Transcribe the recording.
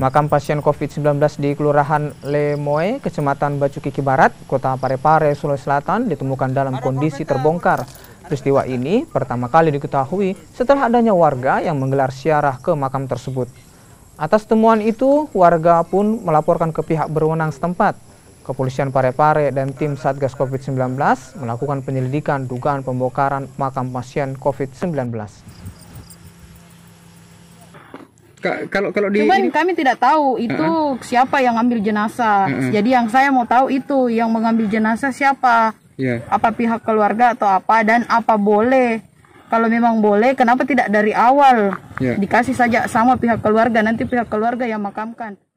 Makam pasien COVID-19 di Kelurahan Lemoe, Kecamatan Bacukiki Kiki Barat, Kota Parepare, Sulawesi Selatan ditemukan dalam kondisi terbongkar. Peristiwa ini pertama kali diketahui setelah adanya warga yang menggelar siarah ke makam tersebut. Atas temuan itu, warga pun melaporkan ke pihak berwenang setempat. Kepolisian Parepare dan tim Satgas COVID-19 melakukan penyelidikan dugaan pembongkaran makam pasien COVID-19 kalau kalau di Cuman kami tidak tahu itu uh -huh. siapa yang ambil jenazah. Uh -huh. Jadi yang saya mau tahu itu yang mengambil jenazah siapa. Yeah. Apa pihak keluarga atau apa dan apa boleh. Kalau memang boleh kenapa tidak dari awal yeah. dikasih saja sama pihak keluarga nanti pihak keluarga yang makamkan.